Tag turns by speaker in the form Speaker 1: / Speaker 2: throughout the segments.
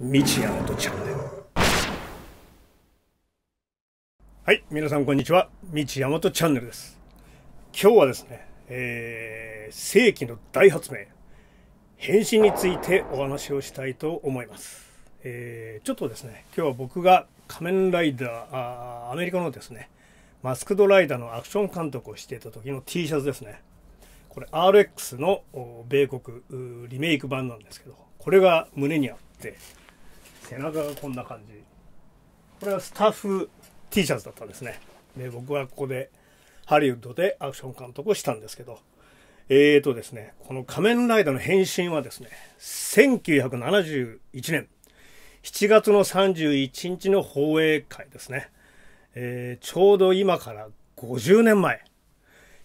Speaker 1: 道知なとチャンネルはい皆さんこんにちは道知大和チャンネルです今日はですね、えー、世紀の大発明変身についてお話をしたいと思います、えー、ちょっとですね今日は僕が仮面ライダーあアメリカのですねマスクドライダーのアクション監督をしていた時の T シャツですねこれ RX の米国リメイク版なんですけどこれが胸にあって背中がこんな感じこれはスタッフ T シャツだったんですねで僕はここでハリウッドでアクション監督をしたんですけどえーとですねこの「仮面ライダー」の変身はですね1971年7月の31日の放映会ですね、えー、ちょうど今から50年前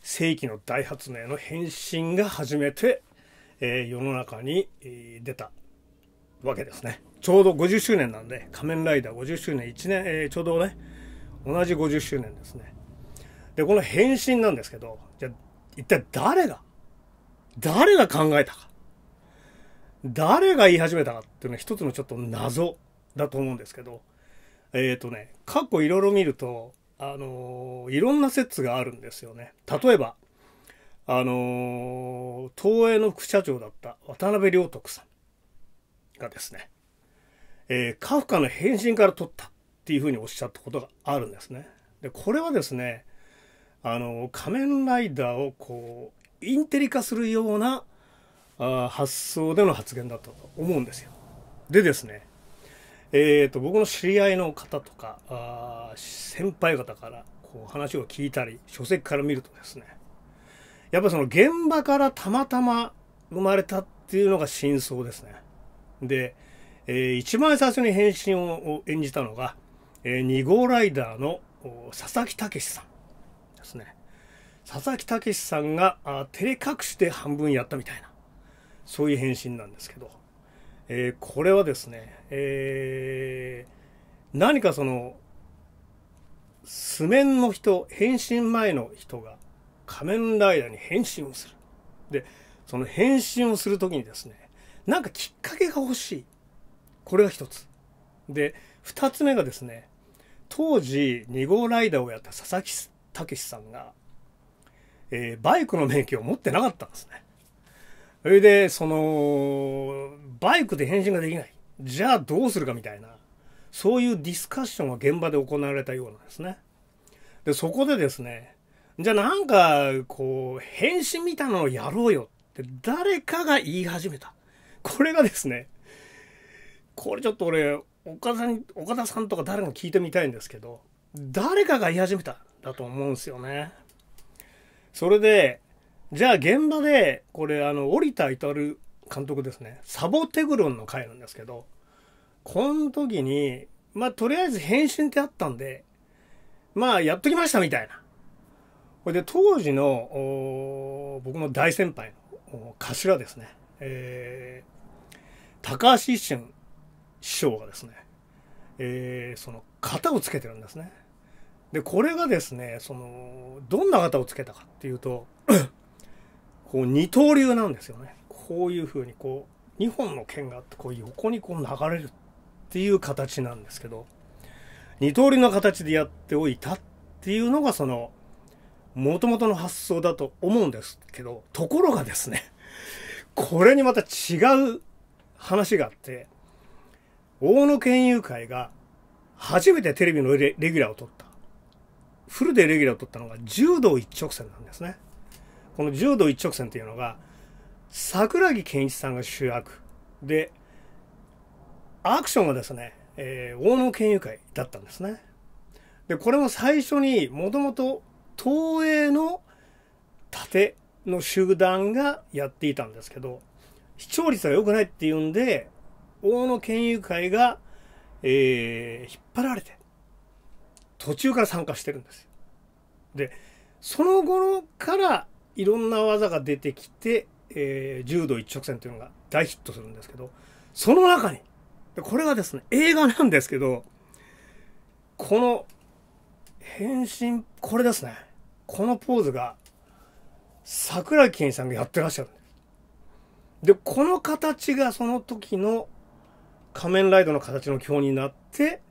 Speaker 1: 世紀の大発明の変身が初めて、えー、世の中に、えー、出たわけですね。ちょうど50周年なんで、仮面ライダー50周年、1年、えー、ちょうどね、同じ50周年ですね。で、この変身なんですけど、じゃ一体誰が、誰が考えたか、誰が言い始めたかっていうのは一つのちょっと謎だと思うんですけど、えっ、ー、とね、過去いろいろ見ると、あのー、いろんな説があるんですよね。例えば、あのー、東映の副社長だった渡辺良徳さん。がですね、えー、カフカの変身から取ったっていうふうにおっしゃったことがあるんですね。で、これはですね、あの、仮面ライダーをこう、インテリ化するようなあ発想での発言だったと思うんですよ。でですね、えっ、ー、と、僕の知り合いの方とか、あ先輩方からこう話を聞いたり、書籍から見るとですね、やっぱその現場からたまたま生まれたっていうのが真相ですね。で、えー、一番最初に変身を演じたのが、えー、2号ライダーの佐々木武さんですね。佐々木武さんがあ照れ隠して半分やったみたいな、そういう変身なんですけど、えー、これはですね、えー、何かその、素面の人、変身前の人が仮面ライダーに変身をする。で、その変身をするときにですね、なんかきっかけが欲しい。これが一つ。で、二つ目がですね、当時2号ライダーをやった佐々木武さんが、えー、バイクの免許を持ってなかったんですね。それで、その、バイクで返信ができない。じゃあどうするかみたいな、そういうディスカッションが現場で行われたようなんですね。で、そこでですね、じゃあなんか、こう、返信みたいなのをやろうよって誰かが言い始めた。これがですね、これちょっと俺、岡田岡田さんとか誰も聞いてみたいんですけど、誰かが言い始めただと思うんですよね。それで、じゃあ現場で、これあの、織田至監督ですね、サボテグロンの回なんですけど、この時に、まあとりあえず返信ってあったんで、まあやっときましたみたいな。これで当時の、僕の大先輩の頭ですね、えー、高橋一俊師匠がですね、えー、その型をつけてるんですね。で、これがですね、その、どんな型をつけたかっていうと、こう二刀流なんですよね。こういう風にこう、2本の剣があって、こう横にこう流れるっていう形なんですけど、二刀流の形でやっておいたっていうのがその、元々の発想だと思うんですけど、ところがですね、これにまた違う話があって、大野研友会が初めてテレビのレギュラーを取った。フルでレギュラーを取ったのが柔道一直線なんですね。この柔道一直線っていうのが、桜木健一さんが主役で、アクションがですね、えー、大野研究会だったんですね。で、これも最初にもともと東映の盾の集団がやっていたんですけど、視聴率が良くないっていうんで、大野県友会が、えー、引っ張られて、途中から参加してるんですよ。で、その頃からいろんな技が出てきて、えー、柔道一直線というのが大ヒットするんですけど、その中に、これがですね、映画なんですけど、この、変身、これですね。このポーズが、桜木健さんがやってらっしゃるんです。で、この形がその時の仮面ライダーの形の表になって、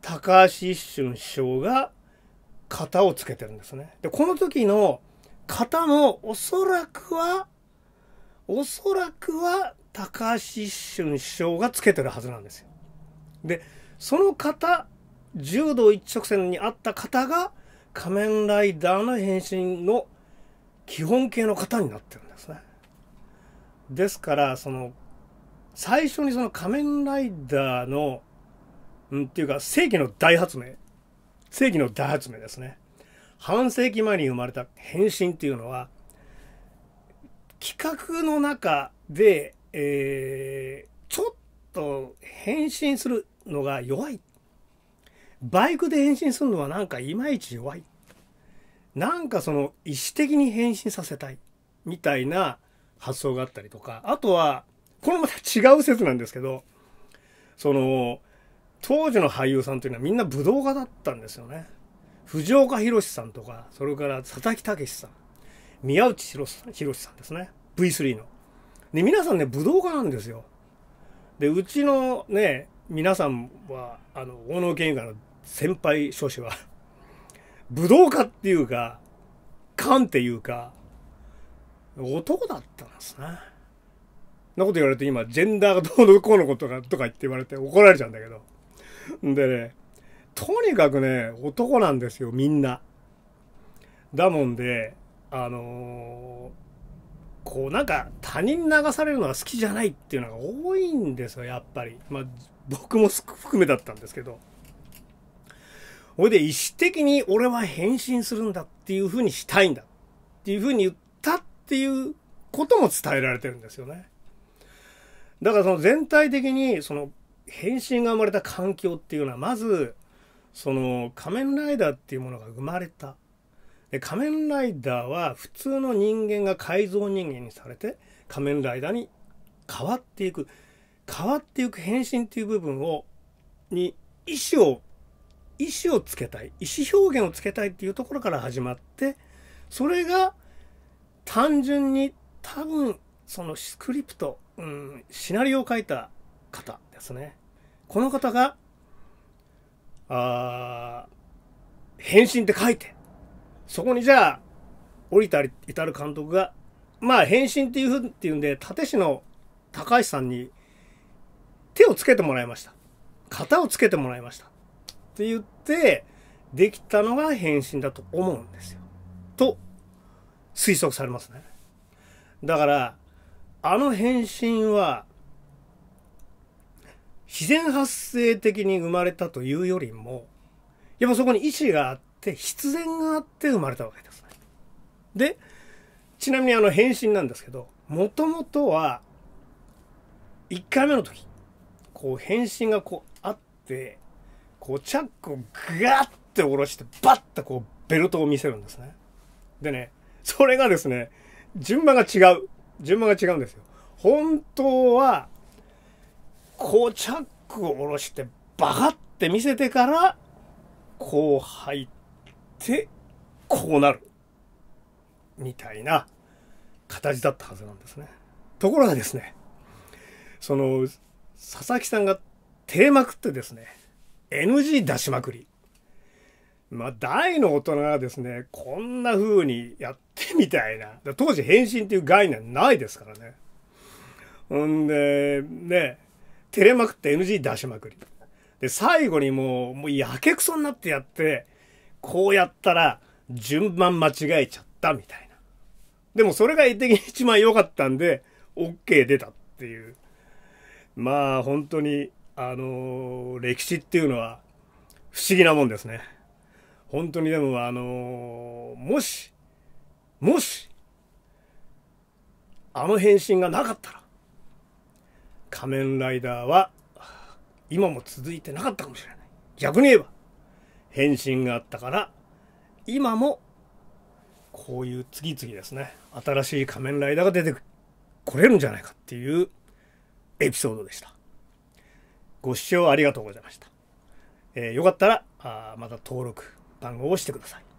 Speaker 1: 高橋一春師匠が型をつけてるんですね。で、この時の型もおそらくは、おそらくは高橋一春師匠がつけてるはずなんですよ。で、その型、柔道一直線にあった型が仮面ライダーの変身の基本形の型になってるんですね。ですから、その、最初にその仮面ライダーの、んっていうか、世紀の大発明。世紀の大発明ですね。半世紀前に生まれた変身っていうのは、企画の中で、えー、ちょっと変身するのが弱い。バイクで変身するのはなんかいまいち弱い。なんかその意思的に変身させたい。みたいな発想があったりとか、あとは、これまた違う説なんですけど、その、当時の俳優さんというのはみんな武道家だったんですよね。藤岡弘さんとか、それから佐々木武さん、宮内博さん博さんですね。V3 の。で、皆さんね、武道家なんですよ。で、うちのね、皆さんは、あの、大野県議会の先輩諸子は、武道家っていうか、官っていうか、男だったんですね。なこと言われて今、ジェンダーがどうのこうのことかとか言って言われて怒られちゃうんだけど。でね、とにかくね、男なんですよ、みんな。だもんで、あのー、こうなんか他人流されるのは好きじゃないっていうのが多いんですよ、やっぱり。まあ、僕も含めだったんですけど。ほいで、意思的に俺は変身するんだっていうふうにしたいんだっていうふうに言っっていうことも伝えられてるんですよね。だからその全体的にその変身が生まれた環境っていうのはまずその仮面ライダーっていうものが生まれた。で仮面ライダーは普通の人間が改造人間にされて仮面ライダーに変わっていく変わっていく変身っていう部分をに意思を意思をつけたい意思表現をつけたいっていうところから始まってそれが単純に多分そのスクリプト、うん、シナリオを書いた方ですね。この方が、あ変身って書いて、そこにじゃあ、降たり至る監督が、まあ変身っていうふうっていうんで、立石の高橋さんに手をつけてもらいました。型をつけてもらいました。って言って、できたのが変身だと思うんですよ。と推測されますね。だから、あの変身は、自然発生的に生まれたというよりも、やっぱそこに意志があって、必然があって生まれたわけですね。で、ちなみにあの変身なんですけど、もともとは、1回目の時、こう変身がこうあって、こうチャックをガーって下ろして、バッとこうベルトを見せるんですね。でね、それがですね、順番が違う。順番が違うんですよ。本当は、こうチャックを下ろして、バカって見せてから、こう入って、こうなる。みたいな形だったはずなんですね。ところがですね、その、佐々木さんが手まくってですね、NG 出しまくり。まあ、大の大人がですね、こんな風にやっ みたいな。当時変身っていう概念ないですからね。ほんで、ね、照れまくって NG 出しまくり。で、最後にもう、もうやけくそになってやって、こうやったら順番間違えちゃったみたいな。でもそれが一的に一番良かったんで、OK 出たっていう。まあ本当に、あのー、歴史っていうのは不思議なもんですね。本当にでもあのー、もしもし、あの返信がなかったら、仮面ライダーは今も続いてなかったかもしれない。逆に言えば、返信があったから、今もこういう次々ですね、新しい仮面ライダーが出てこれるんじゃないかっていうエピソードでした。ご視聴ありがとうございました。えー、よかったら、あまた登録、番号をしてください。